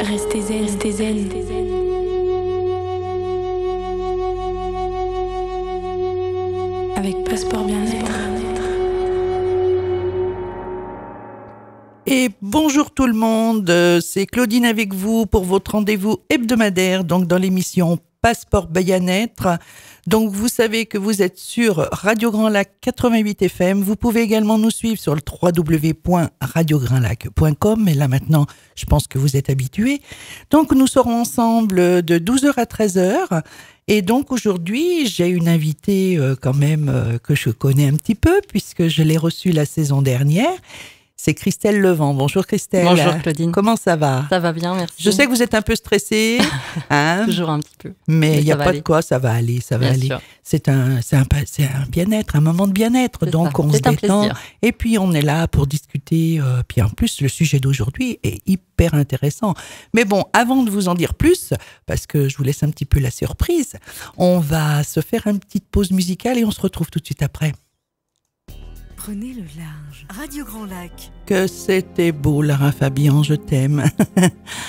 Restez zen, restez zen. Avec Passeport Bien-être. Et bonjour tout le monde, euh, c'est Claudine avec vous pour votre rendez-vous hebdomadaire, donc dans l'émission passeport bayanêtre. Donc vous savez que vous êtes sur Radio Grand Lac 88 FM. Vous pouvez également nous suivre sur le www.radiograndlac.com. Mais là maintenant, je pense que vous êtes habitué. Donc nous serons ensemble de 12h à 13h. Et donc aujourd'hui, j'ai une invitée euh, quand même euh, que je connais un petit peu puisque je l'ai reçue la saison dernière c'est Christelle Levent. Bonjour Christelle. Bonjour Claudine. Comment ça va Ça va bien, merci. Je sais que vous êtes un peu stressée. Hein? Toujours un petit peu. Mais il n'y a pas de quoi, ça va aller, ça va aller. C'est un, bien-être, un moment de bien-être. Donc on se détend. Et puis on est là pour discuter. Euh, puis en plus, le sujet d'aujourd'hui est hyper intéressant. Mais bon, avant de vous en dire plus, parce que je vous laisse un petit peu la surprise, on va se faire une petite pause musicale et on se retrouve tout de suite après. Prenez le large. Radio Grand Lac. Que c'était beau, Lara Fabian, je t'aime.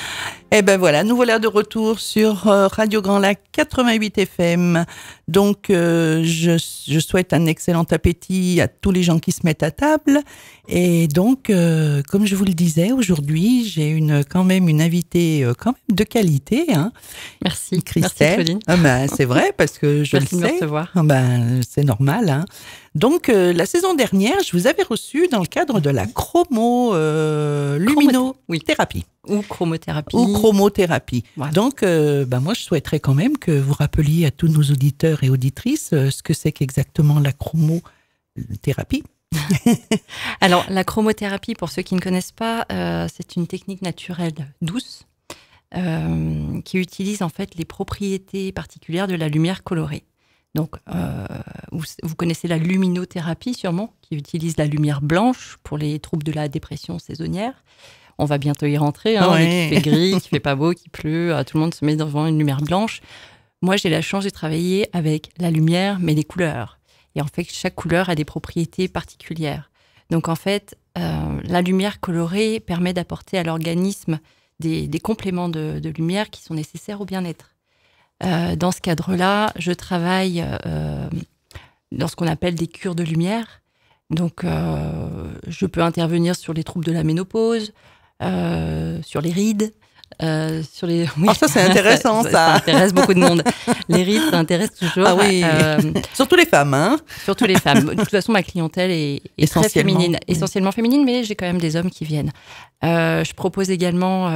Eh ben voilà, nous voilà de retour sur euh, Radio Grand Lac 88 FM. Donc euh, je, souhaite un excellent appétit à tous les gens qui se mettent à table. Et donc, euh, comme je vous le disais, aujourd'hui j'ai une quand même une invitée quand même de qualité. Hein. Merci, Christelle. Merci ah ben, c'est vrai parce que je le sais. De me recevoir. Ah ben, c'est normal. Hein. Donc, euh, la saison dernière, je vous avais reçu dans le cadre de la chromo euh, thérapie. Ou chromothérapie. Ou chromothérapie. Donc, euh, bah, moi, je souhaiterais quand même que vous rappeliez à tous nos auditeurs et auditrices ce que c'est qu'exactement la chromothérapie. Alors, la chromothérapie, pour ceux qui ne connaissent pas, c'est une technique naturelle douce qui utilise en fait les propriétés particulières de la lumière colorée. Donc, euh, vous, connaissez la luminothérapie sûrement, qui utilise la lumière blanche pour les troubles de la dépression saisonnière. On va bientôt y rentrer. Hein, Il fait gris, il fait pas beau, qui pleut, euh, tout le monde se met devant une lumière blanche. Moi, j'ai la chance de travailler avec la lumière, mais les couleurs. Et en fait, chaque couleur a des propriétés particulières. Donc, en fait, euh, la lumière colorée permet d'apporter à l'organisme des, compléments de, lumière qui sont nécessaires au bien-être. Euh, dans ce cadre-là, je travaille euh, dans ce qu'on appelle des cures de lumière. Donc, euh, je peux intervenir sur les troubles de la ménopause, sur les rides. sur les... Ah, ça c'est intéressant ça. ça, intéresse beaucoup de monde. Les rides, ça intéresse toujours. Ah oui. surtout les femmes. Hein. Surtout les femmes. De toute façon, ma clientèle est, très féminine, essentiellement féminine, mais j'ai quand même des hommes qui viennent. je propose également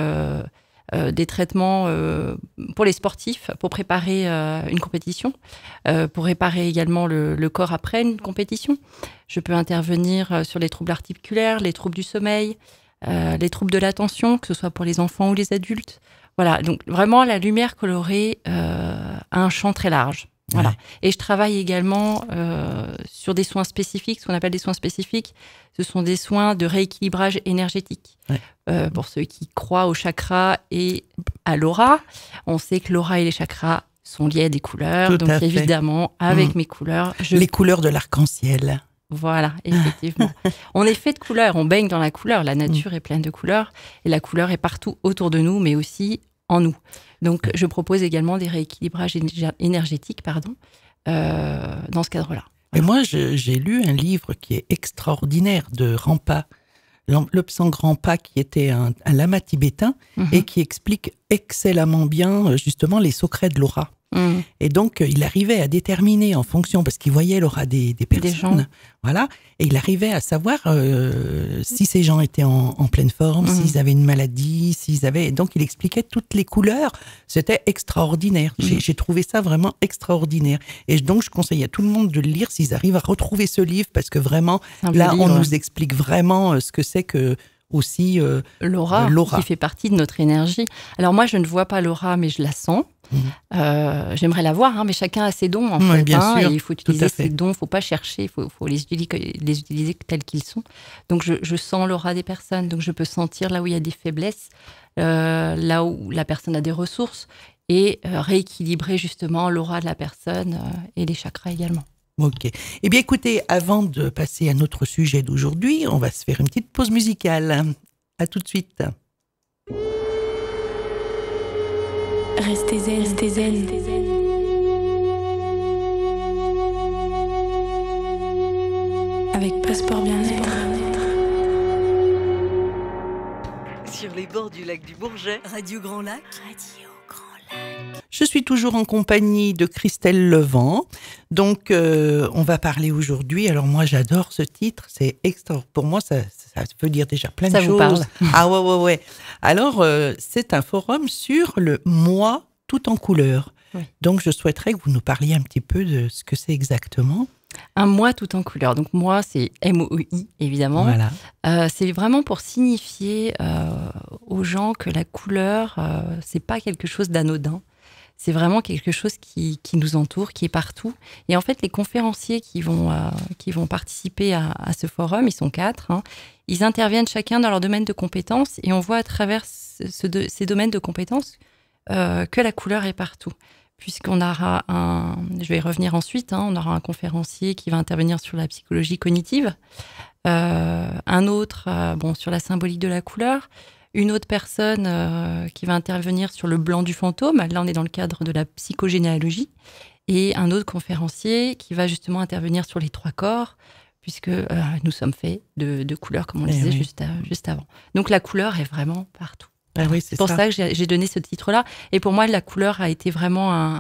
euh, des traitements euh, pour les sportifs, pour préparer euh, une compétition, pour réparer également le, corps après une compétition. Je peux intervenir sur les troubles articulaires, les troubles du sommeil, les troubles de l'attention, que ce soit pour les enfants ou les adultes. Voilà, donc vraiment la lumière colorée a un champ très large. Et je travaille également euh, sur des soins spécifiques, ce qu'on appelle des soins spécifiques. Ce sont des soins de rééquilibrage énergétique. Euh, pour ceux qui croient au chakra et à l'aura, on sait que l'aura et les chakras sont liés à des couleurs. donc évidemment, avec mmh. mes couleurs, les couleurs de l'arc-en-ciel. Voilà, effectivement. on est fait de couleurs, on baigne dans la couleur. La mmh. nature est pleine de couleurs et la couleur est partout autour de nous, mais aussi nous. Donc, je propose également des rééquilibrages énergétiques pardon, euh, dans ce cadre-là. Et moi, j'ai lu un livre qui est extraordinaire de Rampa, l'Obsan Rampa, qui était un, lama tibétain mhm. et qui explique excellemment bien euh, justement les secrets de l'aura. Et donc, euh, il arrivait à déterminer en fonction, parce qu'il voyait l'aura des, personnes, voilà, et il arrivait à savoir euh, si ces gens étaient en, pleine forme, mm. s'ils avaient une maladie, s'ils avaient. Et donc, il expliquait toutes les couleurs. C'était extraordinaire. Mm. J'ai trouvé ça vraiment extraordinaire. Et donc, je conseille à tout le monde de le lire s'ils arrivent à retrouver ce livre, parce que vraiment, là, on nous explique vraiment euh, ce que c'est que aussi l'aura, qui fait partie de notre énergie. Alors moi, je ne vois pas l'aura, mais je la sens. Euh, j'aimerais l'avoir, hein, mais chacun a ses dons. En fait, hein, il faut utiliser ses dons, il ne faut pas chercher, il faut, les, utiliser, tels qu'ils sont. Donc je, sens l'aura des personnes, donc je peux sentir là où il y a des faiblesses, euh, là où la personne a des ressources, et euh, rééquilibrer justement l'aura de la personne et les chakras également. Ok. Eh bien écoutez, avant de passer à notre sujet d'aujourd'hui, on va se faire une petite pause musicale. À tout de suite. Restez zen, restez zen. Avec Passeport Bien-être. Sur les bords du lac du Bourget. Radio Grand Lac. Radio. Je suis toujours en compagnie de Christelle Levent. Donc, euh, on va parler aujourd'hui. Alors, moi, j'adore ce titre. C'est extra. Pour moi, ça, veut dire déjà plein ça vous Parle. Ah, ouais, ouais, ouais. Alors, euh, c'est un forum sur le moi tout en couleur. Donc, je souhaiterais que vous nous parliez un petit peu de ce que c'est exactement. Un moi tout en couleur. Donc moi, c'est M-O-I, e évidemment. Voilà. Euh, c'est vraiment pour signifier aux gens que la couleur, c'est pas quelque chose d'anodin c'est vraiment quelque chose qui, nous entoure, qui est partout. Et en fait, les conférenciers qui vont, euh, qui vont participer à, ce forum, ils sont quatre, hein, ils interviennent chacun dans leur domaine de compétences et on voit à travers ces domaines de compétences euh, que la couleur est partout. Puisqu'on aura un, je vais y revenir ensuite, hein, on aura un conférencier qui va intervenir sur la psychologie cognitive, euh, un autre bon, sur la symbolique de la couleur, une autre personne euh, qui va intervenir sur le blanc du fantôme. Là, on est dans le cadre de la psychogénéalogie. Et un autre conférencier qui va justement intervenir sur les trois corps, puisque euh, nous sommes faits de, couleurs, comme on le eh disait juste, euh, juste avant. Donc la couleur est vraiment partout. Ah c'est pour ça, que j'ai donné ce titre-là. Et pour moi, la couleur a été vraiment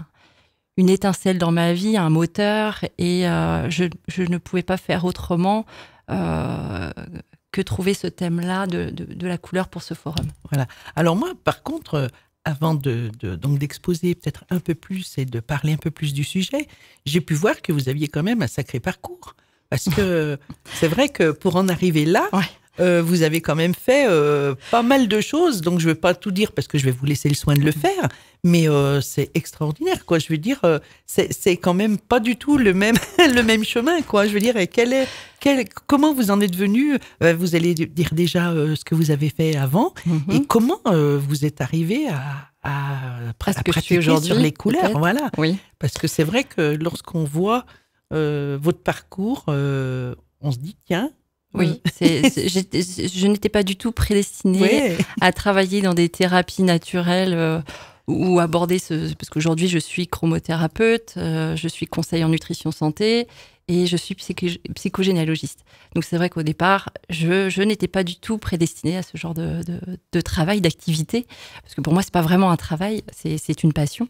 une étincelle dans ma vie, un moteur, et je, ne pouvais pas faire autrement que trouver ce thème-là de, la couleur pour ce forum. Voilà. Alors moi, par contre, euh, avant de, donc d'exposer peut-être un peu plus et de parler un peu plus du sujet, j'ai pu voir que vous aviez quand même un sacré parcours. Parce que c'est vrai que pour en arriver là, euh, vous avez quand même fait euh, pas mal de choses, donc je ne vais pas tout dire parce que je vais vous laisser le soin de le faire, mais euh, c'est extraordinaire, quoi. Je veux dire, c'est quand même pas du tout le même, le même chemin, quoi. Je veux dire, quel est, quel, comment vous en êtes venu Vous allez dire déjà ce que vous avez fait avant et mhm. comment vous êtes arrivé à, à aujourd'hui les couleurs, voilà. Oui. Parce que c'est vrai que lorsqu'on voit votre parcours, on se dit tiens, oui, euh, je n'étais pas du tout prédestinée à travailler dans des thérapies naturelles euh, ou aborder ce. Parce qu'aujourd'hui, je suis chromothérapeute, euh, je suis conseiller en nutrition santé et je suis psychogénéalogiste. Donc c'est vrai qu'au départ, je, n'étais pas du tout prédestinée à ce genre de, travail, d'activité, parce que pour moi, c'est pas vraiment un travail, c'est une passion.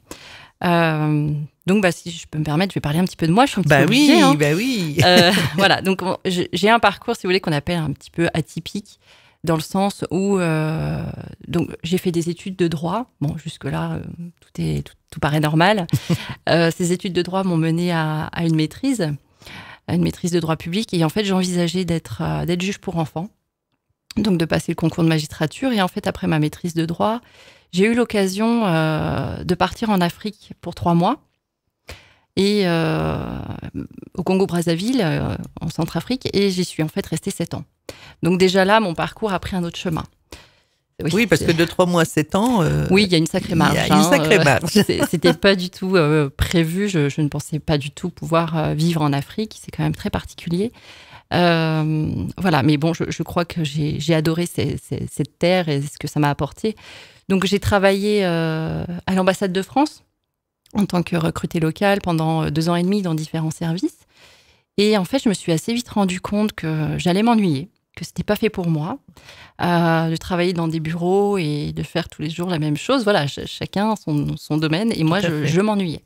Euh, donc, bah, si je peux me permettre, je vais parler un petit peu de moi. Je suis un petit bah oui, hein. bah oui. euh, voilà. Donc, j'ai un parcours, si vous voulez, qu'on appelle un petit peu atypique, dans le sens où euh, donc j'ai fait des études de droit. Bon, jusque là, euh, tout est tout, paraît normal. Euh, ces études de droit m'ont mené à, à, une maîtrise, à une maîtrise de droit public. Et en fait, j'envisageais d'être euh, d'être juge pour enfants, donc de passer le concours de magistrature. Et en fait, après ma maîtrise de droit, j'ai eu l'occasion de partir en Afrique pour trois mois et euh, au Congo-Brazzaville, euh, en Centrafrique, et j'y suis en fait restée 7 ans. Donc déjà là, mon parcours a pris un autre chemin. Oui, parce que de 3 mois à 7 ans. Euh, oui, il y a une sacrée marge. Il y a une hein, sacrée hein. C'était pas du tout prévu. Je, ne pensais pas du tout pouvoir vivre en Afrique. C'est quand même très particulier. voilà, mais bon, je, crois que j'ai adoré cette terre et ce que ça m'a apporté. Donc, j'ai travaillé à l'ambassade de France en tant que recrutée locale pendant euh, deux ans et demi dans différents services. Et en fait, je me suis assez vite rendu compte que j'allais m'ennuyer, que c'était pas fait pour moi, euh, de travailler dans des bureaux et de faire tous les jours la même chose. Voilà, chacun son, domaine. Et moi, je m'ennuyais.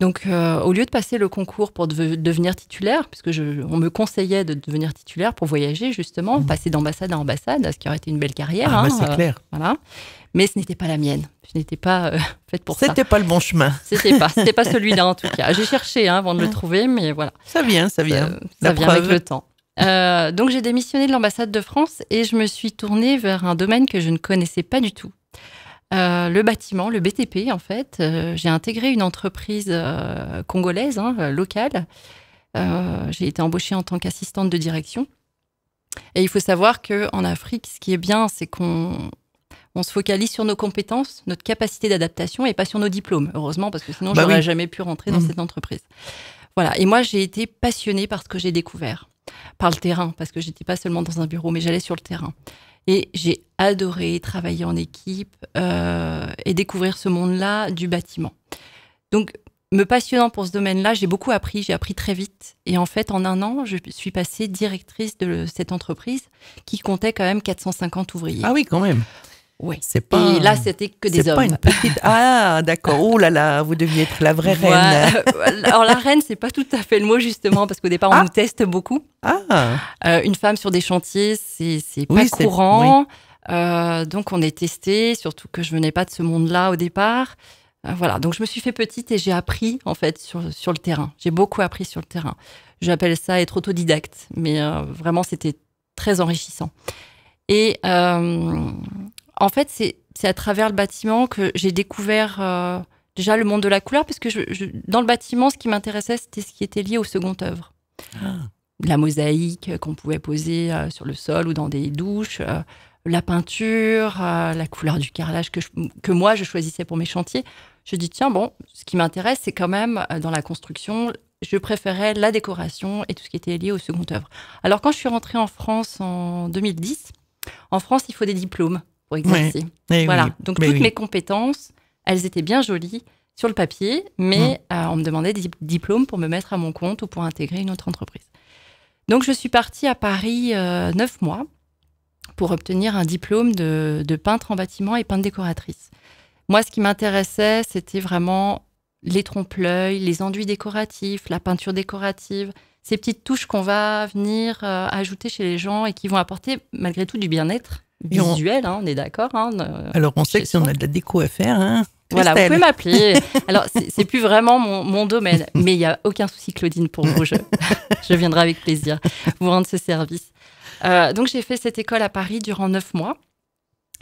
Donc, euh, au lieu de passer le concours pour devenir titulaire, puisque je, on me conseillait de devenir titulaire pour voyager justement, mmh. passer d'ambassade à ambassade, ce qui aurait été une belle carrière. Ah, bah, hein, euh, clair. Voilà. Mais ce n'était pas la mienne. Je n'étais pas euh, faite pour ça. C'était pas le bon chemin. C'était pas, pas celui-là en tout cas. J'ai cherché hein, avant de le ah. trouver, mais voilà. Ça vient, ça vient. ça vient avec le temps. donc, j'ai démissionné de l'ambassade de France et je me suis tournée vers un domaine que je ne connaissais pas du tout. Euh, le bâtiment, le BTP en fait. Euh, j'ai intégré une entreprise euh, congolaise, hein, locale. j'ai été embauchée en tant qu'assistante de direction. Et il faut savoir qu'en Afrique, ce qui est bien, c'est qu'on se focalise sur nos compétences, notre capacité d'adaptation et pas sur nos diplômes, heureusement, parce que sinon, je bah j'aurais jamais pu rentrer dans mmh. cette entreprise. Voilà. Et moi, j'ai été passionnée par ce que j'ai découvert, par le terrain, parce que je n'étais pas seulement dans un bureau, mais j'allais sur le terrain. Et j'ai adoré travailler en équipe euh, et découvrir ce monde-là du bâtiment. Donc, me passionnant pour ce domaine-là, j'ai beaucoup appris, j'ai appris très vite. Et en fait, en un an, je suis passée directrice de cette entreprise qui comptait quand même 450 ouvriers. Ah oui, quand même. Oui. C'est pas. Et là, c'était que des hommes. Pas une petite. Ah, d'accord. Oh là là, vous deviez être la vraie reine. Alors la reine, c'est pas tout à fait le mot justement, parce qu'au départ, on ah. nous teste beaucoup. Ah. Euh, une femme sur des chantiers, c'est pas courant. Euh, donc on est testé, surtout que je venais pas de ce monde-là au départ. Euh, voilà, donc je me suis fait petite et j'ai appris en fait sur, sur le terrain. J'ai beaucoup appris sur le terrain. J'appelle ça être autodidacte, mais vraiment c'était très enrichissant. Et en fait, c'est à travers le bâtiment que j'ai découvert euh, déjà le monde de la couleur, parce que je, dans le bâtiment, ce qui m'intéressait, c'était ce qui était lié aux second œuvre. Ah. La mosaïque qu'on pouvait poser euh, sur le sol ou dans des douches, euh, la peinture, la couleur du carrelage que, que moi, je choisissais pour mes chantiers. Je dis, tiens, bon, ce qui m'intéresse, c'est quand même dans la construction, je préférais la décoration et tout ce qui était lié au second œuvre. Alors quand je suis rentrée en France en 2010, en France, il faut des diplômes exercer. Eh voilà. Eh Donc toutes mes compétences, elles étaient bien jolies sur le papier, mais mm. euh, on me demandait des diplômes pour me mettre à mon compte ou pour intégrer une autre entreprise. Donc je suis partie à Paris euh, neuf mois pour obtenir un diplôme de, peintre en bâtiment et peintre décoratrice. Moi, ce qui m'intéressait, c'était vraiment les trompe-l'œil, les enduits décoratifs, la peinture décorative, ces petites touches qu'on va venir euh, ajouter chez les gens et qui vont apporter malgré tout du bien-être visuel, hein, on est d'accord. Hein, Alors on sait que si on a de la déco à faire, hein, voilà, vous pouvez m'appeler. Alors, c'est plus vraiment mon, domaine, mais il n'y a aucun souci, Claudine, pour vous. Je, je viendrai avec plaisir vous rendre ce service. Euh, donc, j'ai fait cette école à Paris durant neuf mois.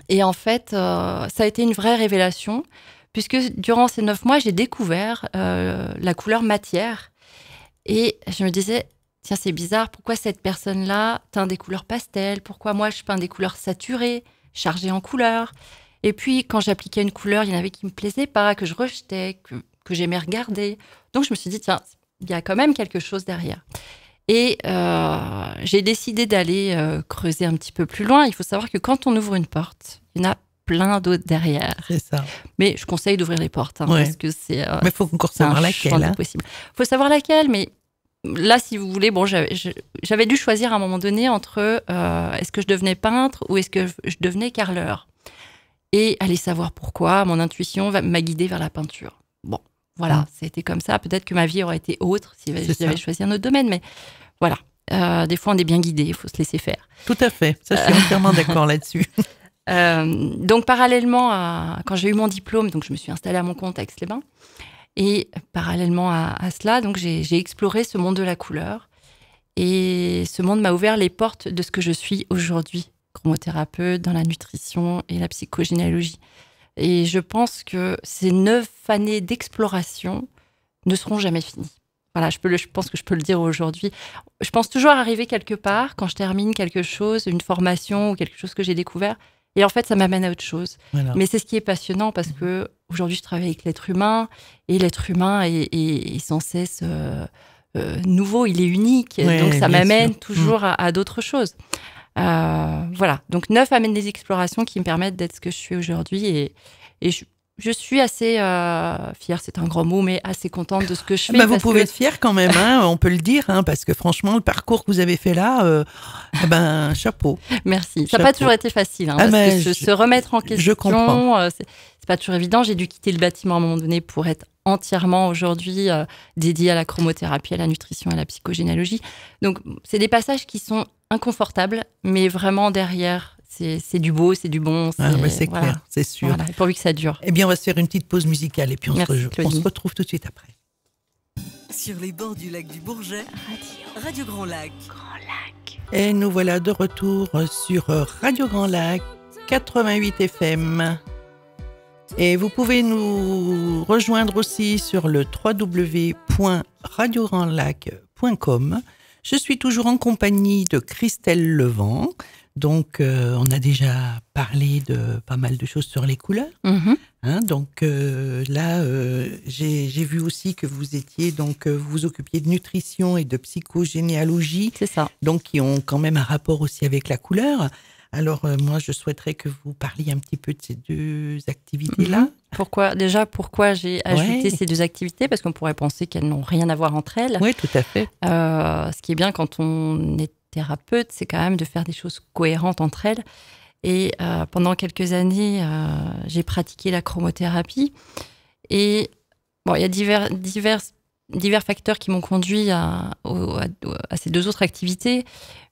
Et en fait, euh, ça a été une vraie révélation, puisque durant ces neuf mois, j'ai découvert euh, la couleur matière. Et je me disais, tiens, c'est bizarre, pourquoi cette personne-là teint des couleurs pastel Pourquoi moi, je peins des couleurs saturées, chargées en couleurs Et puis, quand j'appliquais une couleur, il y en avait qui me plaisaient pas, que je rejetais, que, j'aimais regarder. Donc, je me suis dit, tiens, il y a quand même quelque chose derrière. Et euh, j'ai décidé d'aller euh, creuser un petit peu plus loin. Il faut savoir que quand on ouvre une porte, il y en a plein d'autres derrière. C'est ça. Mais je conseille d'ouvrir les portes hein, parce que c'est. Euh, mais il faut encore savoir laquelle. Hein. faut savoir laquelle, mais là, si vous voulez, bon, j'avais dû choisir à un moment donné entre euh, est-ce que je devenais peintre ou est-ce que je devenais carreleur. Et aller savoir pourquoi, mon intuition m'a guidée vers la peinture. Bon, voilà, c'était mm. comme ça. Peut-être que ma vie aurait été autre si j'avais choisi un autre domaine, mais voilà. Euh, des fois, on est bien guidé, il faut se laisser faire. Tout à fait, ça, je suis euh. entièrement d'accord là-dessus. donc, parallèlement à quand j'ai eu mon diplôme, donc je me suis installée à mon compte Aix-les-Bains. Et parallèlement à, cela, donc j'ai exploré ce monde de la couleur. Et ce monde m'a ouvert les portes de ce que je suis aujourd'hui, chromothérapeute dans la nutrition et la psychogénéalogie. Et je pense que ces neuf années d'exploration ne seront jamais finies. Voilà, je, peux je pense que je peux le dire aujourd'hui. Je pense toujours arriver quelque part quand je termine quelque chose, une formation ou quelque chose que j'ai découvert. Et en fait, ça m'amène à autre chose. Mais c'est ce qui est passionnant parce mhm. que aujourd'hui, je travaille avec l'être humain et l'être humain est, sans cesse euh, euh, nouveau, il est unique. donc, ça m'amène toujours mm. à, d'autres choses. Euh, voilà. Donc, neuf amène des explorations qui me permettent d'être ce que je suis aujourd'hui et, et je, je suis assez euh, fière, c'est un grand mot, mais assez contente de ce que je fais. Bah, vous pouvez être fière quand même, hein, on peut le dire, hein, parce que franchement, le parcours que vous avez fait là, euh, eh ben chapeau. Merci. Ça n'a pas toujours été facile, hein, ah, se remettre en question, euh, c'est pas toujours évident. J'ai dû quitter le bâtiment à un moment donné pour être entièrement aujourd'hui euh, dédié à la chromothérapie, à la nutrition, à la psychogénéalogie. Donc, c'est des passages qui sont inconfortables, mais vraiment derrière c'est du beau, c'est du bon. Ah, c'est clair, c'est sûr. pourvu que ça dure. Eh bien, on va se faire une petite pause musicale et puis on, se, on se, retrouve tout de suite après. Sur les bords du lac du Bourget, Radio, Grand Lac. Grand Lac. Et nous voilà de retour sur Radio Grand Lac 88 FM. Et vous pouvez nous rejoindre aussi sur le www.radiograndlac.com. Je suis toujours en compagnie de Christelle Levent. Donc, euh, on a déjà parlé de pas mal de choses sur les couleurs. Mhm. Hein. donc euh, là, euh, j'ai vu aussi que vous étiez donc vous vous occupiez de nutrition et de psychogénéalogie. C'est ça. Donc, qui ont quand même un rapport aussi avec la couleur. Alors, moi, je souhaiterais que vous parliez un petit peu de ces deux activités-là. Mhm. Pourquoi Déjà, pourquoi j'ai ajouté ces deux activités Parce qu'on pourrait penser qu'elles n'ont rien à voir entre elles. Oui, tout à fait. ce qui est bien quand on est thérapeute, c'est quand même de faire des choses cohérentes entre elles. Et euh, pendant quelques années, euh, j'ai pratiqué la chromothérapie. Et bon, il y a divers, divers, divers facteurs qui m'ont conduit à, ces deux autres activités.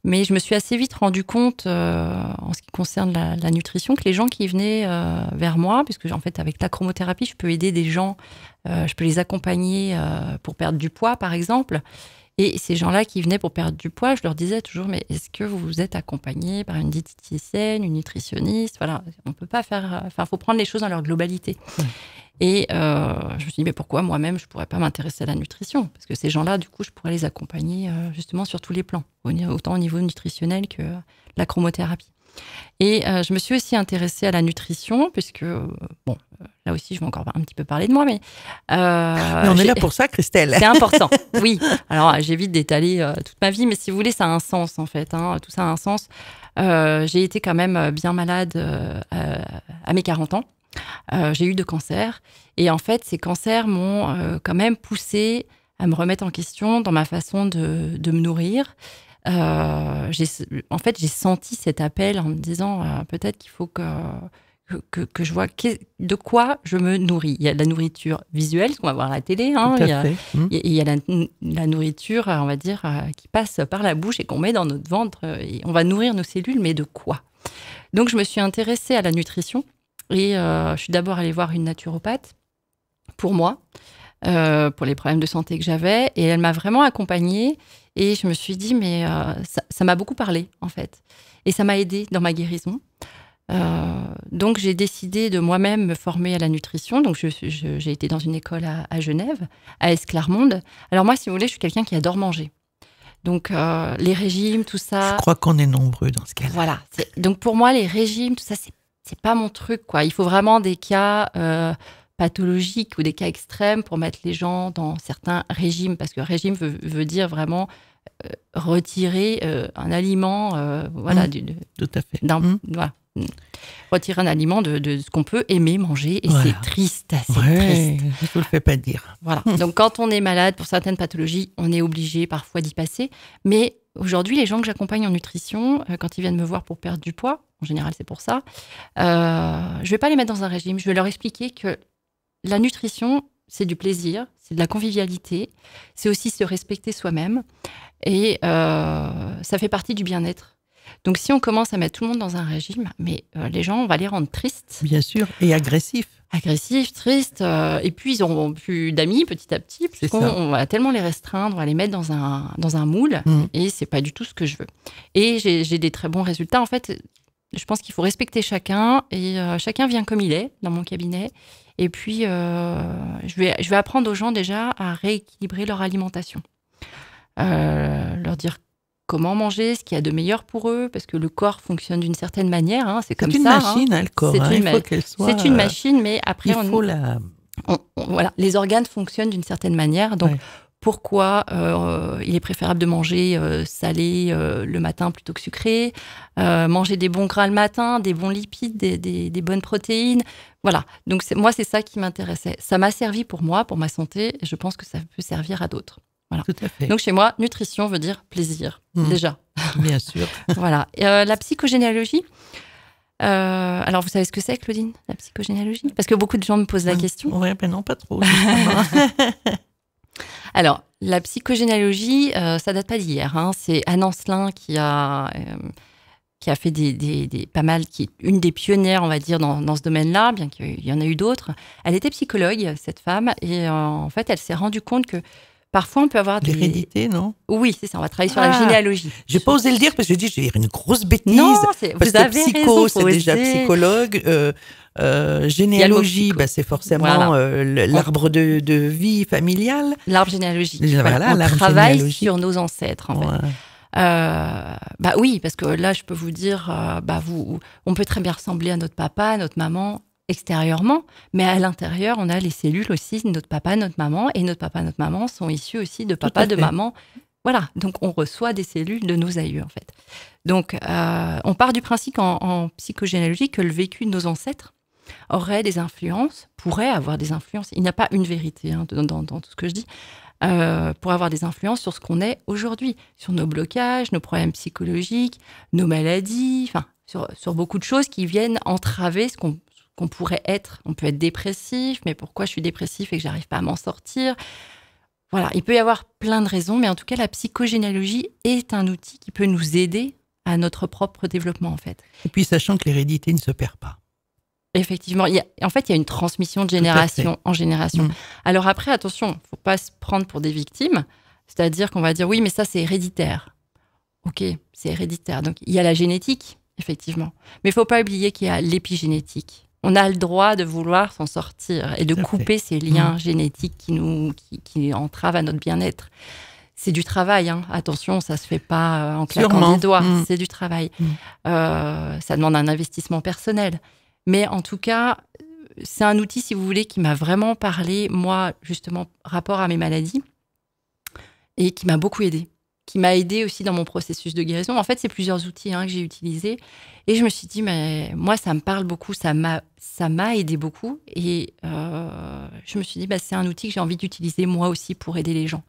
Mais je me suis assez vite rendu compte, euh, en ce qui concerne la, nutrition, que les gens qui venaient vers moi, puisque en fait, avec la chromothérapie, je peux aider des gens, je peux les accompagner pour perdre du poids, par exemple. Et ces gens-là qui venaient pour perdre du poids, je leur disais toujours, mais est-ce que vous vous êtes accompagné par une diététicienne, une nutritionniste Voilà, on peut pas faire... Euh, enfin, faut prendre les choses dans leur globalité. Et euh, je me suis dit, mais pourquoi moi-même, je ne pourrais pas m'intéresser à la nutrition Parce que ces gens-là, du coup, je pourrais les accompagner euh, justement sur tous les plans, autant au niveau nutritionnel que la chromothérapie. Et euh, je me suis aussi intéressée à la nutrition, puisque, euh, bon, euh, là aussi, je vais encore un petit peu parler de moi, mais. on est là pour ça, Christelle. C'est important, oui. Alors, j'évite d'étaler toute ma vie, mais si vous voulez, ça a un sens, en fait. Hein. tout ça a un sens. j'ai été quand même bien malade à mes 40 ans. j'ai eu de cancers. Et en fait, ces cancers m'ont quand même poussée à me remettre en question dans ma façon de, de me nourrir euh, en fait, j'ai senti cet appel en me disant euh, peut-être qu'il faut que, que, je vois de quoi je me nourris. Il y a de la nourriture visuelle, ce qu'on va voir à la télé. Hein, il, y a, mmh. il, y a, la, nourriture, euh, on va dire, qui passe par la bouche et qu'on met dans notre ventre. Et on va nourrir nos cellules, mais de quoi Donc, je me suis intéressée à la nutrition et je suis d'abord allée voir une naturopathe pour moi. pour les problèmes de santé que j'avais. Et elle m'a vraiment accompagnée. Et je me suis dit, mais euh, ça m'a beaucoup parlé, en fait. Et ça m'a aidé dans ma guérison. Euh, donc, j'ai décidé de moi-même me former à la nutrition. Donc, j'ai été dans une école à, Genève, à Esclarmonde. Alors, moi, si vous voulez, je suis quelqu'un qui adore manger. Donc, euh, les régimes, tout ça. Je crois qu'on est nombreux dans ce cas-là. Voilà. Donc, pour moi, les régimes, tout ça, c'est pas mon truc, quoi. Il faut vraiment des cas pathologiques ou des cas extrêmes pour mettre les gens dans certains régimes, parce que régime veut, dire vraiment retirer un aliment, voilà, tout à fait. retirer un aliment de, ce qu'on peut aimer manger et c'est triste, c'est triste. Je vous le fais pas dire. Voilà. Donc quand on est malade pour certaines pathologies, on est obligé parfois d'y passer. Mais aujourd'hui, les gens que j'accompagne en nutrition, euh, quand ils viennent me voir pour perdre du poids, en général c'est pour ça, je euh, je vais pas les mettre dans un régime. Je vais leur expliquer que la nutrition, c'est du plaisir, c'est de la convivialité, c'est aussi se respecter soi-même et euh, ça fait partie du bien-être. Donc si on commence à mettre tout le monde dans un régime, mais euh, les gens, on va les rendre tristes. Bien sûr, et agressifs. Agressifs, tristes, euh, et puis ils n'auront plus d'amis petit à petit, puisqu'on on va tellement les restreindre, on va les mettre dans un, dans un moule, mm. et c'est pas du tout ce que je veux. Et j'ai des très bons résultats. En fait, je pense qu'il faut respecter chacun et euh, chacun vient comme il est dans mon cabinet. Et puis, euh, je, vais, je vais apprendre aux gens déjà à rééquilibrer leur alimentation. Euh, leur dire comment manger, ce qu'il y a de meilleur pour eux, parce que le corps fonctionne d'une certaine manière. Hein, c'est comme ça. C'est hein. une machine, hein, le corps. C'est une, C'est une, machine, mais après, on, voilà, les organes fonctionnent d'une certaine manière. Donc, pourquoi euh, il est préférable de manger euh, salé euh, le matin plutôt que sucré, manger des bons gras le matin, des bons lipides, des, bonnes protéines. Voilà, donc moi c'est ça qui m'intéressait. Ça m'a servi pour moi, pour ma santé, et je pense que ça peut servir à d'autres. Voilà. Tout à fait. Donc chez moi, nutrition veut dire plaisir, mmh. déjà. Bien sûr. voilà. la psychogénéalogie, alors, vous savez ce que c'est, Claudine, la psychogénéalogie Parce que beaucoup de gens me posent la question. Oui, mais non, pas trop. Alors, la psychogénéalogie, euh, ça date pas d'hier. Hein. C'est Anne Ancelin qui a, euh, qui a fait des, pas mal, qui est une des pionnières, on va dire, dans, ce domaine-là, bien qu'il y en ait eu d'autres. Elle était psychologue, cette femme, et euh, en fait, elle s'est rendue compte que Parfois, on peut avoir des. L'hérédité, non Oui, c'est ça. On va travailler sur la ah. généalogie. J'ai pas osé le dire parce que je dis, je vais dire une grosse bêtise. Non, vous psycho, c'est déjà psychologue. Euh, euh, généalogie, bah, c'est forcément euh, l'arbre de, vie familiale. L'arbre généalogique. Voilà, on travaille sur nos ancêtres. En bah oui, parce que là, je peux vous dire, bah vous, on peut très bien ressembler à notre papa, à notre maman, extérieurement, mais à l'intérieur, on a les cellules aussi, de notre papa, notre maman, et notre papa, notre maman sont issus aussi de papa, de maman. Voilà, donc on reçoit des cellules de nos aïeux en fait. Donc euh, on part du principe en, psychogénéalogie que le vécu de nos ancêtres aurait des influences, pourrait avoir des influences. Il n'y a pas une vérité hein, dans, tout ce que je dis. Euh, pour avoir des influences sur ce qu'on est aujourd'hui, sur nos blocages, nos problèmes psychologiques, nos maladies, enfin sur, beaucoup de choses qui viennent entraver ce qu'on qu'on pourrait être. On peut être dépressif, mais pourquoi je suis dépressif et que j'arrive pas à m'en sortir Voilà, il peut y avoir plein de raisons, mais en tout cas, la psychogénéalogie est un outil qui peut nous aider à notre propre développement, en fait. Et puis, sachant que l'hérédité ne se perd pas. Effectivement, il y en fait, il y a une transmission de génération en génération. Mm. Alors après, attention, faut pas se prendre pour des victimes, c'est-à-dire qu'on va dire oui, mais ça c'est héréditaire. Ok, c'est héréditaire. Donc il y a la génétique, effectivement, mais il faut pas oublier qu'il y a l'épigénétique on a le droit de vouloir s'en sortir et de couper ces liens mmh. génétiques qui nous qui, entravent à notre bien-être. C'est du travail, hein. attention, ça se fait pas euh, en claquant des doigts, mmh. c'est du travail. Mmh. Euh, ça demande un investissement personnel. Mais en tout cas, c'est un outil, si vous voulez, qui m'a vraiment parlé, moi, justement, rapport à mes maladies, et qui m'a beaucoup aidé qui m'a aidé aussi dans mon processus de guérison. En fait, c'est plusieurs outils hein, que j'ai utilisés. Et je me suis dit, mais moi, ça me parle beaucoup, ça m'a, ça m'a aidé beaucoup. Et euh, je me suis dit, bah, c'est un outil que j'ai envie d'utiliser moi aussi pour aider les gens.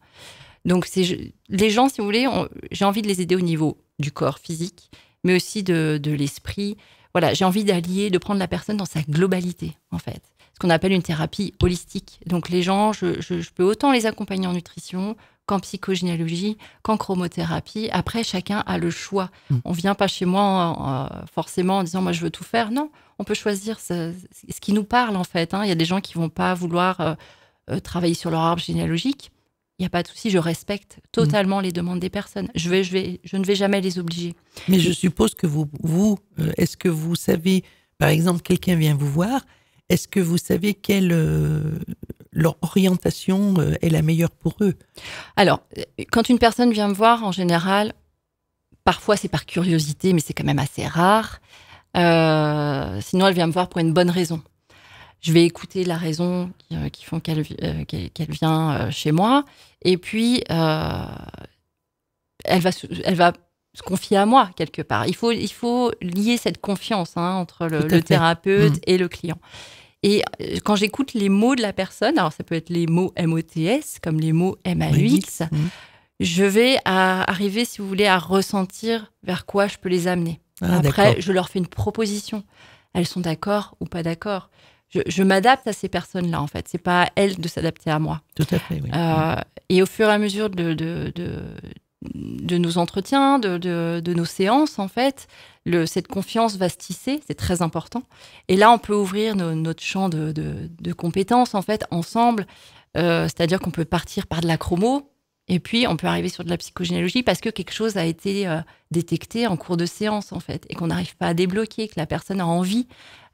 Donc, c'est, les gens, si vous voulez, j'ai envie de les aider au niveau du corps physique, mais aussi de, l'esprit. Voilà, j'ai envie d'allier, de prendre la personne dans sa globalité, en fait. Ce qu'on appelle une thérapie holistique. Donc, les gens, je peux autant les accompagner en nutrition qu'en psychogénéalogie, qu'en chromothérapie. Après, chacun a le choix. Mm. On vient pas chez moi forcément en disant moi je veux tout faire. Non, on peut choisir ce, qui nous parle en fait. Hein. Il y a des gens qui vont pas vouloir euh, euh, travailler sur leur arbre généalogique. Il n'y a pas de souci, je respecte mm. totalement les demandes des personnes. Je, vais, je, vais, je ne vais jamais les obliger. Mais je suppose que vous, vous euh, est-ce que vous savez, par exemple, quelqu'un vient vous voir, est-ce que vous savez quel leur orientation euh, est la meilleure pour eux. Alors, quand une personne vient me voir, en général, parfois c'est par curiosité, mais c'est quand même assez rare. Euh, sinon, elle vient me voir pour une bonne raison. Je vais écouter la raison qui, euh, font qu'elle vient chez moi, et puis elle va, elle va se confier à moi quelque part. Il faut, il faut lier cette confiance hein, entre le, thérapeute mm. et le client. Et euh, quand j'écoute les mots de la personne, alors ça peut être les mots MOTS comme les mots MAUX, x mm. je vais arriver, si vous voulez, à ressentir vers quoi je peux les amener. Ah, Après, je leur fais une proposition. Elles sont d'accord ou pas d'accord. Je, m'adapte à ces personnes-là, en fait. C'est pas à elles de s'adapter à moi. Tout à fait, oui. Euh, et au fur et à mesure de, de de nos entretiens, de, nos séances, en fait, le, cette confiance va se tisser, c'est très important. Et là, on peut ouvrir notre champ de, compétences, en fait, ensemble. Euh, c'est-à-dire qu'on peut partir par de la chromo, et puis on peut arriver sur de la psychogénéalogie parce que quelque chose a été euh, détecté en cours de séance, en fait, et qu'on n'arrive pas à débloquer, que la personne a envie,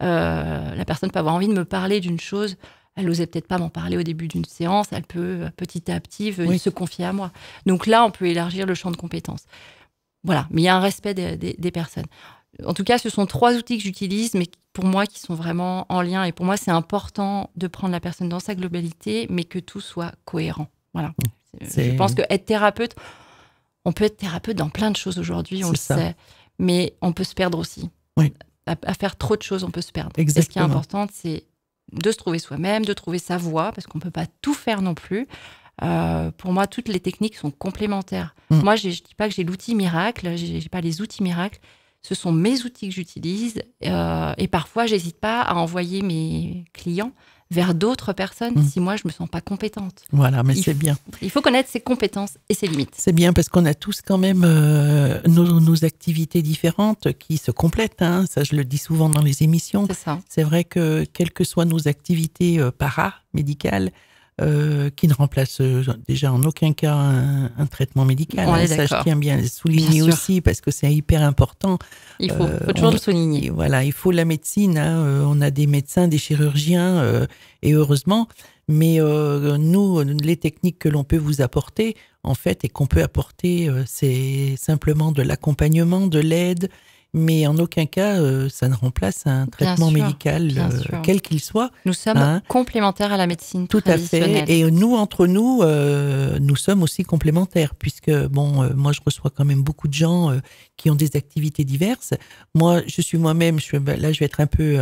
euh, la personne peut avoir envie de me parler d'une chose elle n'osait peut-être pas m'en parler au début d'une séance, elle peut euh, petit à petit venir euh, se confier à moi. Donc là, on peut élargir le champ de compétences. Voilà, mais il y a un respect des, personnes. En tout cas, ce sont trois outils que j'utilise, mais pour moi, qui sont vraiment en lien. Et pour moi, c'est important de prendre la personne dans sa globalité, mais que tout soit cohérent. Voilà. Mmh. Euh, je pense qu'être thérapeute, on peut être thérapeute dans plein de choses aujourd'hui, on le sait, mais on peut se perdre aussi. À, faire trop de choses, on peut se perdre. Exactement. ce qui est important, c'est de se trouver soi-même, de trouver sa voie, parce qu'on ne peut pas tout faire non plus. Euh, pour moi, toutes les techniques sont complémentaires. Mm. Moi, je ne dis pas que j'ai l'outil miracle, je n'ai pas les outils miracles. Ce sont mes outils que j'utilise. Euh, et parfois, je n'hésite pas à envoyer mes clients vers d'autres personnes mm. si moi je me sens pas compétente. Voilà, mais c'est bien. Il faut connaître ses compétences et ses limites. C'est bien parce qu'on a tous quand même euh, nos, activités différentes qui se complètent. Hein. Ça, je le dis souvent dans les émissions. C'est vrai que quelles que soient nos activités euh, para médicales, euh, qui ne remplace euh, déjà en aucun cas un, traitement médical. Hein, ça, je tiens bien à souligner aussi parce que c'est hyper important. Il faut, toujours euh, le souligner. Voilà, il faut la médecine. Hein, on a des médecins, des chirurgiens, et heureusement. Mais nous, les techniques que l'on peut vous apporter, en fait, et qu'on peut apporter, c'est simplement de l'accompagnement, de l'aide mais en aucun cas, euh, ça ne remplace un traitement médical, euh, quel qu'il soit. Nous sommes hein. complémentaires à la médecine Tout à fait. Et nous, entre nous, euh, nous sommes aussi complémentaires, puisque, bon, moi, je reçois quand même beaucoup de gens qui ont des activités diverses. Moi, je suis moi-même, ben, là, je vais être un peu,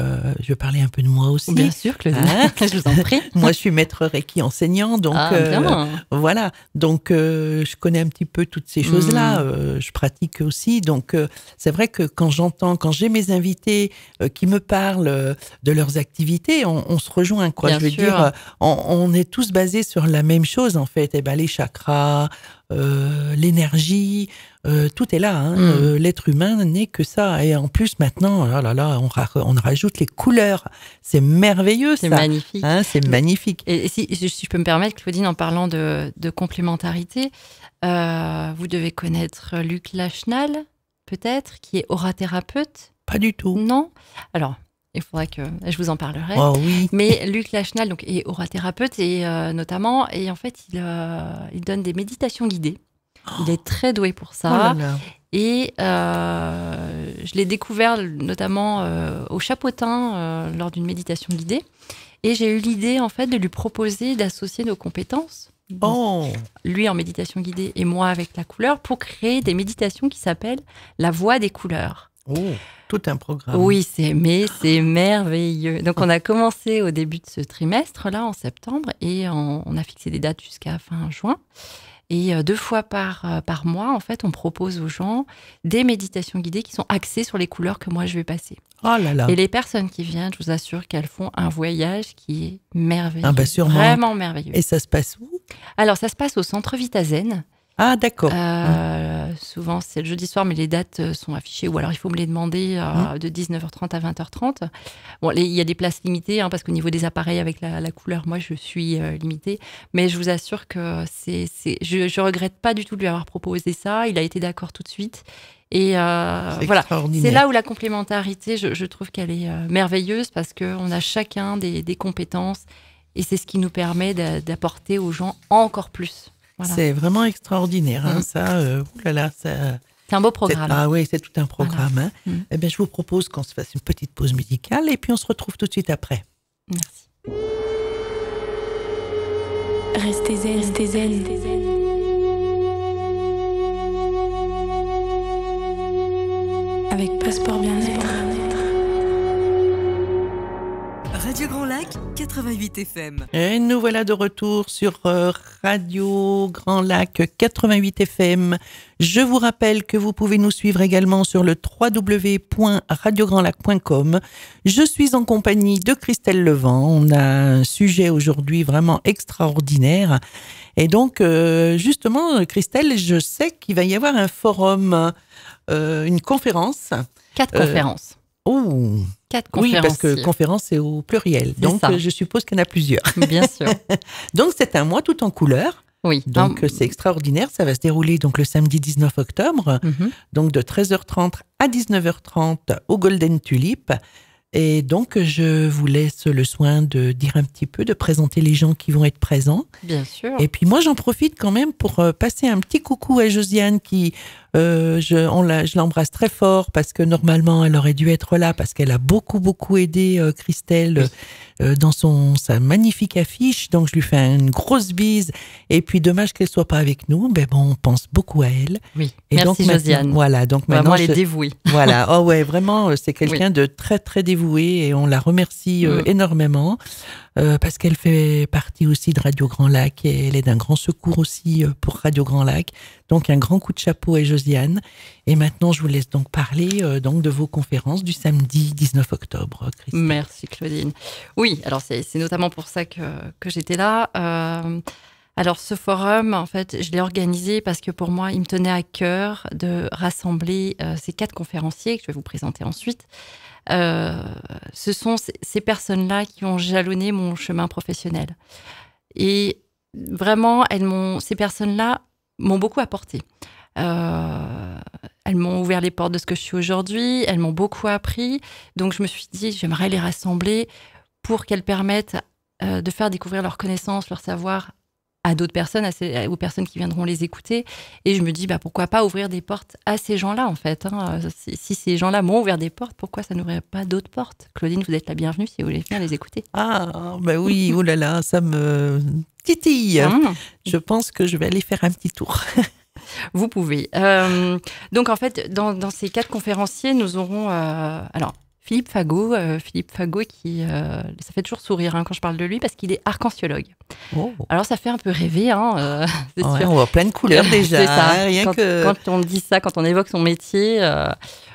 je vais parler un peu de moi aussi. Bien sûr, hein je vous en prie. moi, je suis maître Reiki enseignant, donc, ah, voilà. Donc, je connais un petit peu toutes ces hmm. choses-là. je pratique aussi. Donc, c'est vrai que quand j'entends, quand j'ai mes invités euh, qui me parlent euh, de leurs activités, on, se rejoint. Quoi. je veux dire, euh, on, est tous basés sur la même chose en fait. Et eh ben, les chakras, l'énergie, tout est là. Hein. Mm. L'être humain n'est que ça. Et en plus maintenant, oh là là, on, rajoute les couleurs. C'est merveilleux. C'est magnifique. Hein, c'est magnifique. Et, si, je peux me permettre, Claudine, en parlant de, de complémentarité, vous devez connaître Luc Lachenal peut-être, qui est orathérapeute. Pas du tout. Non. Alors, il faudrait que je vous en parlerai. Oh oui. Mais Luc Lachenal donc, est orathérapeute et euh, notamment et en fait euh, il, donne des méditations guidées. Il est très doué pour ça. Oh et euh, je l'ai découvert notamment au Chapotin lors d'une méditation guidée. Et j'ai eu l'idée en fait de lui proposer d'associer nos compétences Oh. Lui en méditation guidée et moi avec la couleur pour créer des méditations qui s'appellent La voix des couleurs. Oh, tout un programme. Oui, c'est mais c'est merveilleux. Donc on a commencé au début de ce trimestre là en septembre et on, on a fixé des dates jusqu'à fin juin. Et euh, deux fois par, euh, par mois, en fait, on propose aux gens des méditations guidées qui sont axées sur les couleurs que moi je vais passer. Oh Et les personnes qui viennent, je vous assure qu'elles font un voyage qui est merveilleux. Ah, bah, Vraiment merveilleux. Et ça se passe où Alors, ça se passe au centre Vitazen. Ah, d'accord. Euh, souvent, c'est le jeudi soir, mais les dates euh, sont affichées, ou alors il faut me les demander euh, hein de 19h30 à 20h30. Bon, il y a des places limitées, hein, parce qu'au niveau des appareils avec la, couleur, moi, je suis limitée. Mais je vous assure que c'est, je ne regrette pas du tout de lui avoir proposé ça. Il a été d'accord tout de suite. Et euh, voilà, c'est là où la complémentarité, je, trouve qu'elle est euh, merveilleuse parce qu'on a chacun des, compétences et c'est ce qui nous permet d'apporter aux gens encore plus. C'est vraiment extraordinaire, hein, mm. euh, ça. C'est un beau programme. Ah oui, c'est tout un programme. Hein. Mm. Eh ben, je vous propose qu'on se fasse une petite pause médicale et puis on se retrouve tout de suite après. Merci. Restez zen, restez avec Passeport Bien-être. Radio Grand Lac, 88 FM. Et nous voilà de retour sur euh, Radio Grand Lac 88 FM. Je vous rappelle que vous pouvez nous suivre également sur le www.radiograndlac.com. Je suis en compagnie de Christelle Levent. On a un sujet aujourd'hui vraiment extraordinaire. Et donc, euh, justement, Christelle, je sais qu'il va y avoir un forum euh, une conférence. Quatre euh, conférences. Oh Quatre conférences Oui, parce que conférence, c'est au pluriel. Donc, euh, je suppose qu'il y en a plusieurs. Bien sûr. donc, c'est un mois tout en couleurs. Oui. Donc, c'est extraordinaire. Ça va se dérouler donc le samedi 19 octobre, mhm. donc de 13h30 à 19h30 au Golden Tulip. Et donc, je vous laisse le soin de dire un petit peu, de présenter les gens qui vont être présents. Bien sûr. Et puis, moi, j'en profite quand même pour passer un petit coucou à Josiane qui euh, je, l'embrasse très fort parce que normalement elle aurait dû être là parce qu'elle a beaucoup beaucoup aidé euh, Christelle euh, dans son sa magnifique affiche. Donc je lui fais une grosse bise et puis dommage qu'elle soit pas avec nous. Mais ben bon, on pense beaucoup à elle. Oui. Et Merci donc, Josiane. Voilà. Donc maintenant elle dévouée. voilà. Oh ouais, vraiment, c'est quelqu'un de très très dévoué et on la remercie mm. énormément. Euh, parce qu'elle fait partie aussi de Radio Grand Lac et elle est d'un grand secours aussi euh, pour Radio Grand Lac. Donc un grand coup de chapeau à Josiane. Et maintenant, je vous laisse donc parler euh, donc de vos conférences du samedi 19 octobre. Merci Claudine. Oui, alors c'est notamment pour ça que, que j'étais là. Alors ce forum, en fait, je l'ai organisé parce que pour moi, il me tenait à cœur de rassembler euh, ces quatre conférenciers que je vais vous présenter ensuite. Euh, ce sont ces personnes-là qui ont jalonné mon chemin professionnel. Et vraiment, elles ces personnes-là m'ont beaucoup apporté. Euh, elles m'ont ouvert les portes de ce que je suis aujourd'hui, elles m'ont beaucoup appris. Donc je me suis dit, j'aimerais les rassembler pour qu'elles permettent de faire découvrir leurs connaissances, leur savoir à d'autres personnes, à aux personnes qui viendront les écouter. Et je me dis, bah, pourquoi pas ouvrir des portes à ces gens-là, en fait. Hein. Euh, si, ces gens-là m'ont ouvert des portes, pourquoi ça n'ouvrirait pas d'autres portes Claudine, vous êtes la bienvenue si vous voulez venir les écouter. Ah, ben oui, oh là là, ça me titille. Ah. Je pense que je vais aller faire un petit tour. Vous pouvez. Euh, donc en fait, dans, ces quatre conférenciers, nous aurons... Euh, alors, Philippe Fagot, euh, Philippe Fagot qui, euh, ça fait toujours sourire hein, quand je parle de lui parce qu'il est arc oh. Alors ça fait un peu rêver, hein, euh, On voit plein de couleurs déjà. Hein, quand, on dit ça, quand on évoque son métier,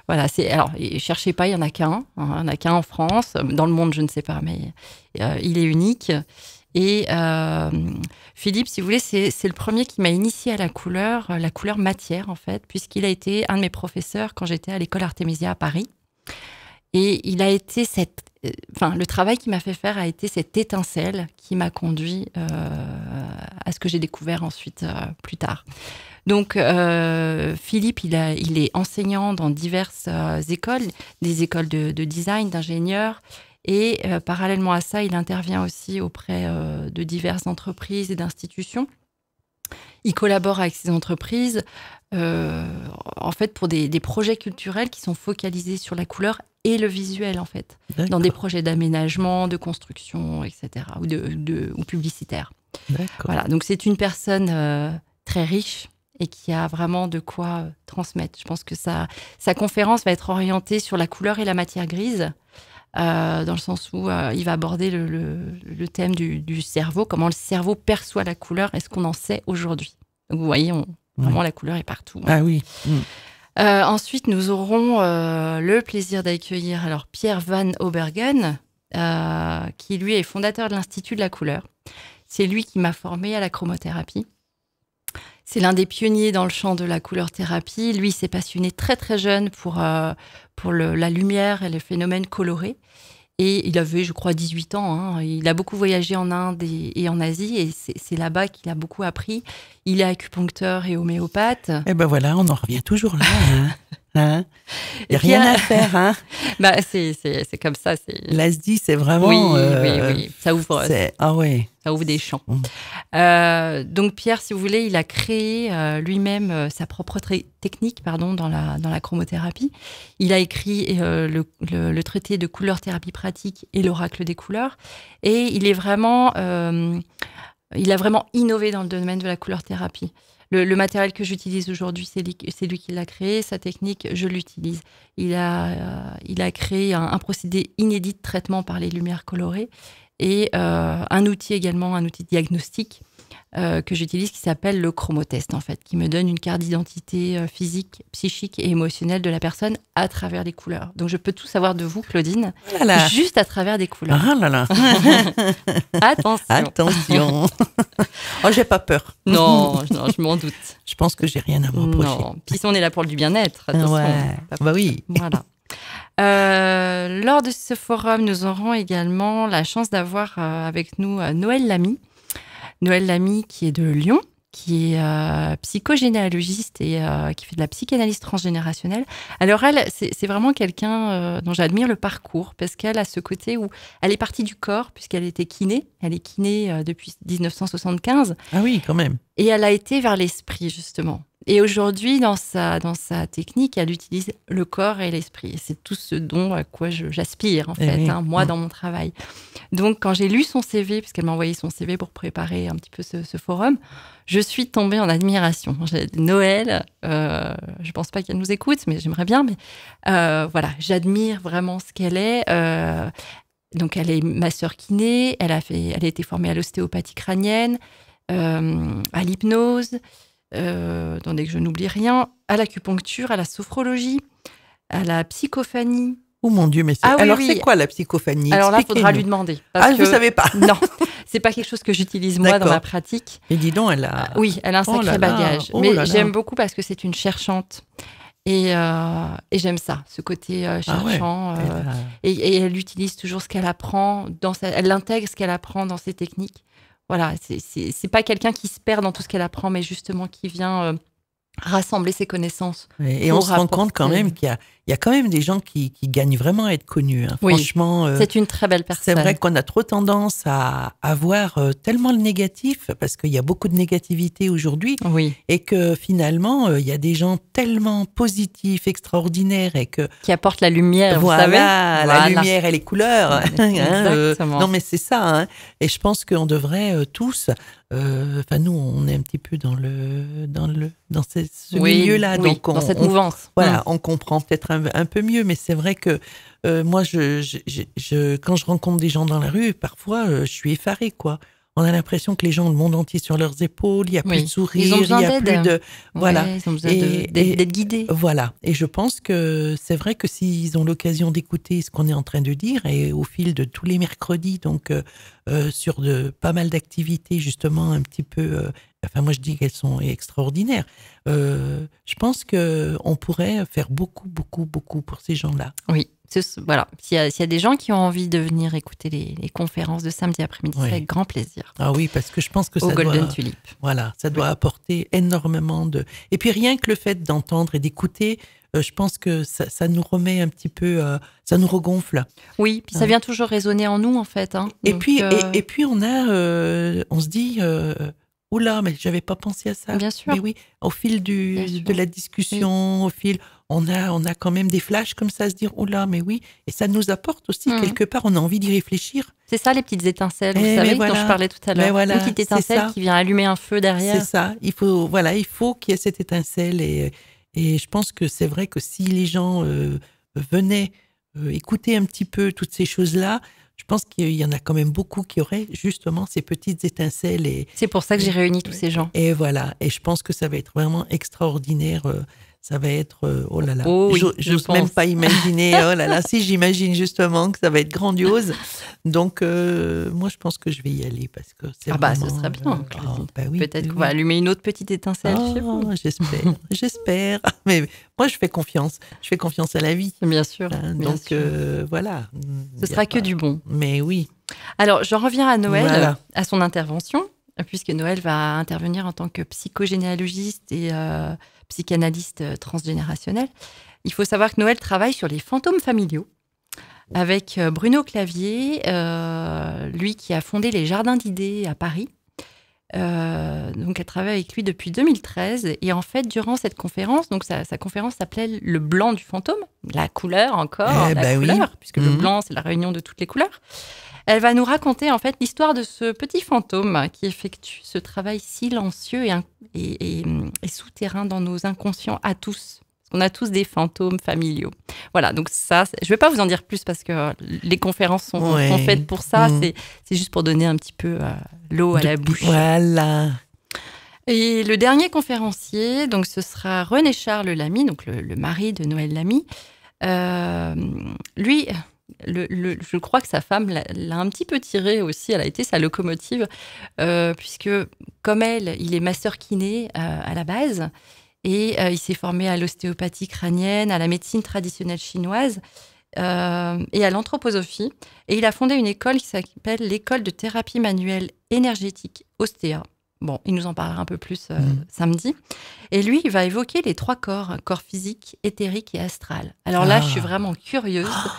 voilà, c'est alors cherchez pas, il y en a qu'un, il y en a qu'un en France, dans le monde je ne sais pas, mais il est unique. Et Philippe, si vous voulez, c'est le premier qui m'a initié à la couleur, la couleur matière en fait, puisqu'il a été un de mes professeurs quand j'étais à l'école Artemisia à Paris. Et il a été cette, euh, enfin, le travail qui m'a fait faire a été cette étincelle qui m'a conduit euh, à ce que j'ai découvert ensuite euh, plus tard. Donc Philippe, il, est enseignant dans diverses écoles, des écoles de design, d'ingénieurs, et parallèlement à ça, il intervient aussi auprès de diverses entreprises et d'institutions. Il collabore avec ces entreprises, euh, en fait, pour des, projets culturels qui sont focalisés sur la couleur et le visuel, en fait, dans des projets d'aménagement, de construction, etc., ou, de, publicitaire. Voilà, donc c'est une personne euh, très riche et qui a vraiment de quoi euh, transmettre. Je pense que sa conférence va être orientée sur la couleur et la matière grise euh, dans le sens où euh, il va aborder le, thème du, cerveau, comment le cerveau perçoit la couleur et ce qu'on en sait aujourd'hui. vous voyez, vraiment la couleur est partout. Hein. Ah oui. Mm. Euh, ensuite, nous aurons le plaisir d'accueillir alors Pierre Van Obergen, qui lui est fondateur de l'Institut de la couleur. C'est lui qui m'a formé à la chromothérapie. C'est l'un des pionniers dans le champ de la couleur thérapie. Lui s'est passionné très très jeune pour, euh, pour la lumière et les phénomènes colorés. Et il avait, je crois, 18 ans. Hein. Il a beaucoup voyagé en Inde et, en Asie, et c'est là-bas qu'il a beaucoup appris. Il est acupuncteur et homéopathe. Et eh ben voilà, on en revient toujours là. Hein. Hein? et rien euh, à faire, hein bah, c'est comme ça. L'ASDI, c'est vraiment. Oui, oui, euh, oui, ça ouvre. Euh, ah Ça ouvre des champs. donc Pierre, si vous voulez, il a créé lui-même sa propre technique, pardon, dans la dans la chromothérapie. Il a écrit le, le, le, traité de couleur thérapie pratique et l'oracle des couleurs, et il est vraiment il a vraiment innové dans le domaine de la couleur thérapie le, matériel que j'utilise aujourd'hui, c'est lui, qui l'a créé. Sa technique, je l'utilise. Il a, euh, il a créé un procédé inédit de traitement par les lumières colorées et euh, un outil également, un outil diagnostique diagnostic euh, que j'utilise qui s'appelle le chromotest en fait, qui me donne une carte d'identité euh, physique, psychique et émotionnelle de la personne à travers les couleurs. Donc je peux tout savoir de vous, Claudine, oh juste à travers des couleurs. Ah là là Attention Attention Oh, j'ai pas peur. Non, je m'en doute. Je pense que j'ai rien à me Non, puis on est là pour du bien-être. attention Bah oui. Voilà. Euh, lors de ce forum, nous aurons également la chance d'avoir euh, avec nous euh, Noël Lamy. Noël Lamy qui est de Lyon, qui est psychogénéalogiste et qui fait de la psychanalyse transgénérationnelle. Alors elle, c'est vraiment quelqu'un dont j'admire le parcours parce qu'elle a ce côté où elle est partie du corps puisqu'elle était kiné. Elle est kiné depuis 1975. Ah oui, quand même. Et elle a été vers l'esprit justement. Et aujourd'hui, dans sa, dans sa technique, elle utilise le corps et l'esprit. C'est tout ce don à quoi j'aspire, en eh fait, hein, moi, mm. dans mon travail. Donc, quand j'ai lu son CV, puisqu'elle m'a envoyé son CV pour préparer un petit peu ce, forum, je suis tombée en admiration. Noël, euh, je pense pas qu'elle nous écoute, mais j'aimerais bien. Mais euh, voilà, j'admire vraiment ce qu'elle est. Euh, donc, elle est masseur kiné, elle a, fait, elle a été formée à l'ostéopathie crânienne, euh, à l'hypnose euh, attendez que je n'oublie rien, à l'acupuncture, à la sophrologie, à la psychophanie. Oh mon Dieu, mais c'est... Ah alors c'est quoi la psychophanie Alors là, il faudra lui demander. ah, que... ne savez pas Non, c'est pas quelque chose que j'utilise moi dans ma pratique. Mais dis donc, elle a. Ah, oui, elle a un oh sacré bagage. Oh mais j'aime beaucoup parce que c'est une cherchante. Et, euh, j'aime ça, ce côté euh, ah cherchant. Euh, et, elle utilise toujours ce qu'elle apprend, dans elle intègre ce qu'elle apprend dans ses techniques voilà, c'est pas quelqu'un qui se perd dans tout ce qu'elle apprend, mais justement qui vient euh, rassembler ses connaissances. Et, on se rend compte quand même qu'il y a il y a quand même des gens qui, gagnent vraiment à être connus. Hein. Oui, Franchement, euh, c'est une très belle personne. C'est vrai qu'on a trop tendance à, avoir euh, tellement le négatif parce qu'il y a beaucoup de négativité aujourd'hui. Et que finalement, euh, il y a des gens tellement positifs, extraordinaires et que qui apportent la lumière. vous savez la lumière et les couleurs. Hein. Exactement. non, mais c'est ça. Hein. Et je pense qu'on devrait tous enfin nous on est un petit peu dans le dans le dans ce, milieu là donc dans cette mouvance voilà mm. on comprend peut-être un un, peu mieux, mais c'est vrai que euh, moi, je, quand je rencontre des gens dans la rue, parfois, euh, je suis effarée, quoi. On a l'impression que les gens ont le monde entier sur leurs épaules, il n'y a plus de sourire, il n'y a plus de... Voilà. ils ont besoin d'être guidés. Voilà. Et je pense que c'est vrai que s'ils ont l'occasion d'écouter ce qu'on est en train de dire, et au fil de tous les mercredis, donc euh, sur de, pas mal d'activités, justement, un petit peu Enfin, moi, je dis qu'elles sont extraordinaires. Euh, je pense qu'on pourrait faire beaucoup, beaucoup, beaucoup pour ces gens-là. Oui, voilà. S'il y, a des gens qui ont envie de venir écouter les, conférences de samedi après-midi, c'est avec grand plaisir. Ah oui, parce que je pense que Au ça Golden doit, Tulip. Voilà, ça doit apporter énormément de. Et puis rien que le fait d'entendre et d'écouter, euh, je pense que ça, nous remet un petit peu, euh, ça nous regonfle. Oui, puis ça vient toujours résonner en nous en fait. Hein. et puis, et, et, puis on a, on se dit Oula, mais j'avais pas pensé à ça. Bien sûr. Mais oui, au fil du, de la discussion, au fil, on a, on a quand même des flashs comme ça, à se dire oula, mais oui. Et ça nous apporte aussi mmh. quelque part, on a envie d'y réfléchir. C'est ça les petites étincelles, vous eh, savez, dont je parlais tout à l'heure. Voilà, petite étincelle qui vient allumer un feu derrière. C'est ça. Il faut, voilà, il faut qu'il y ait cette étincelle. Et, et je pense que c'est vrai que si les gens euh, venaient euh, écouter un petit peu toutes ces choses-là, je pense qu'il y en a quand même beaucoup qui auraient justement ces petites étincelles. Et, c'est pour ça que j'ai réuni tous ces gens. Et voilà, et je pense que ça va être vraiment extraordinaire euh, ça va être, euh, oh là là, oh je même pas imaginer, oh là là, si j'imagine justement que ça va être grandiose. Donc, euh, moi, je pense que je vais y aller parce que c'est Ah bah, ce sera bien, euh, ah, bah Peut-être qu'on va allumer une autre petite étincelle ah, J'espère, j'espère. Ah, mais moi, je fais confiance. Je fais confiance à la vie. Bien sûr. Hein, donc, voilà. Ce sera que du bon. Mais oui. Alors, je reviens à Noël, à son intervention, puisque Noël va intervenir en tant que psychogénéalogiste et psychanalyste euh, transgénérationnel. Il faut savoir que Noël travaille sur les fantômes familiaux avec euh, Bruno Clavier, euh, lui qui a fondé les Jardins d'idées à Paris. donc, elle travaille avec lui depuis 2013. Et en fait, durant cette conférence, donc sa, conférence s'appelait Le blanc du fantôme, la couleur encore, eh ben puisque le mhm. blanc, c'est la réunion de toutes les couleurs. Elle va nous raconter en fait l'histoire de ce petit fantôme qui effectue ce travail silencieux et, mm, souterrain dans nos inconscients à tous. On a tous des fantômes familiaux. Voilà, donc ça, je ne vais pas vous en dire plus parce que euh, les conférences sont, faites pour ça. Mm. C'est juste pour donner un petit peu euh, l'eau à la bouche. Voilà. Et le dernier conférencier, donc ce sera René Charles Lamy, donc le, mari de Noël Lamy. Euh, lui, je crois que sa femme l'a un petit peu tiré aussi, elle a été sa locomotive, euh, puisque comme elle, il est masseur kiné euh, à la base, et euh, il s'est formé à l'ostéopathie crânienne, à la médecine traditionnelle chinoise, et à l'anthroposophie. Et il a fondé une école qui s'appelle l'école de thérapie manuelle énergétique, ostéa. Bon, il nous en parlera un peu plus mmh. samedi. Et lui, il va évoquer les trois corps, corps physique, éthérique et astral. Alors là, je suis ah. vraiment curieuse. Oh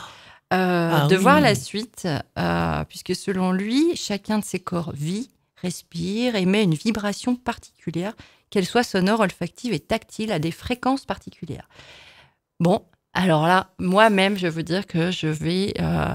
euh, ah de voir la suite, euh, puisque selon lui, chacun de ses corps vit, respire, émet une vibration particulière, qu'elle soit sonore, olfactive et tactile, à des fréquences particulières. Bon, alors là, moi-même, je veux dire que je vais euh,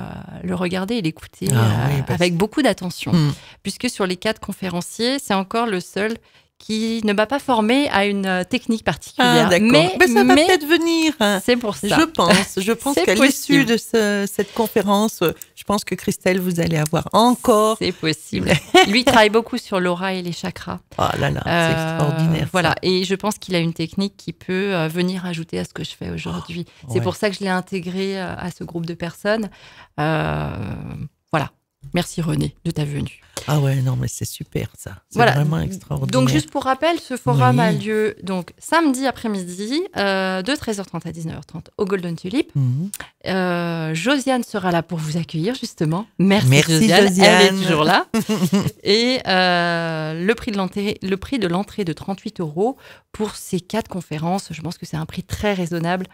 le regarder et l'écouter ah avec beaucoup d'attention, hmm. puisque sur les quatre conférenciers, c'est encore le seul qui ne m'a pas formée à une euh, technique ah, particulière. Ah, mais, mais, ça va peut-être venir. Hein. C'est pour ça. Je pense. Je pense qu'à l'issue de cette conférence, je pense que Christelle, vous allez avoir encore. C'est possible. Lui travaille beaucoup sur l'aura et les chakras. oh là là, c'est euh, extraordinaire. Voilà. Et je pense qu'il a une technique qui peut euh, venir ajouter à ce que je fais aujourd'hui. Oh, c'est pour ça que je l'ai intégré à ce groupe de personnes. voilà. Merci René de ta venue. Ah ouais, non, mais c'est super ça. C'est vraiment extraordinaire. Donc, juste pour rappel, ce forum a lieu donc samedi après-midi euh, de 13h30 à 19h30 au Golden Tulip. Mhm. Euh, Josiane sera là pour vous accueillir, justement. Merci, Josiane. Elle est toujours là. Et euh, le prix de l'entrée de 38 euros pour ces quatre conférences. Je pense que c'est un prix très raisonnable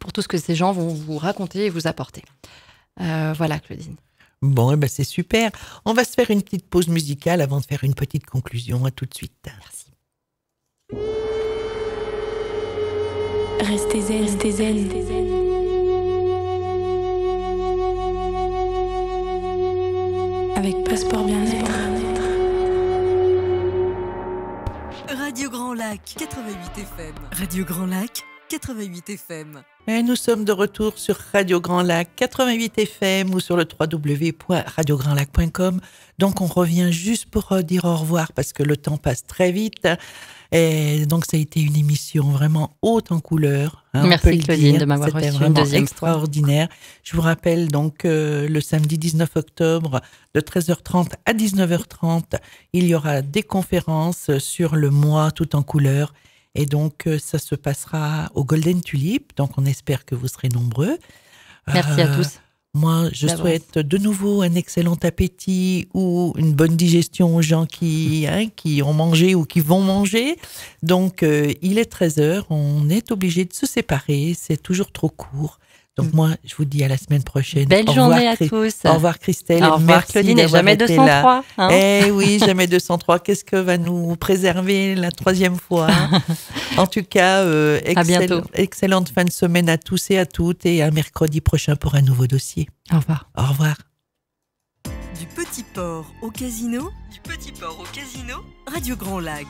pour tout ce que ces gens vont vous raconter et vous apporter. voilà, Claudine. Bon, eh ben c'est super. On va se faire une petite pause musicale avant de faire une petite conclusion. À tout de suite. Merci. Restez zen, restez zen. Avec Passeport Bien-être. Radio Grand Lac 88 FM. Radio Grand Lac 88 FM nous sommes de retour sur Radio Grand Lac 88 FM ou sur le www.radiograndlac.com. Donc on revient juste pour euh, dire au revoir parce que le temps passe très vite. Et donc ça a été une émission vraiment haute en couleur. Hein, Merci Claudine de m'avoir reçu une deuxième extraordinaire. Je vous rappelle donc euh, le samedi 19 octobre de 13h30 à 19h30, il y aura des conférences sur le mois tout en couleurs. Et donc, euh, ça se passera au Golden Tulip. Donc, on espère que vous serez nombreux. Merci à euh, tous. Moi, je souhaite de nouveau un excellent appétit ou une bonne digestion aux gens qui, hein, qui ont mangé ou qui vont manger. Donc, euh, il est 13h, on est obligé de se séparer, c'est toujours trop court. Donc mm. moi, je vous dis à la semaine prochaine. Belle journée à tous. Au revoir Christelle. Au revoir Merci Claudine. Et jamais 203. Hein. eh oui, jamais 203. Qu'est-ce que va nous préserver la troisième fois hein En tout cas, euh, excellente fin de semaine à tous et à toutes et à mercredi prochain pour un nouveau dossier. Au revoir. Au revoir. Du petit port au casino. Du petit port au casino. Radio Grand Lac.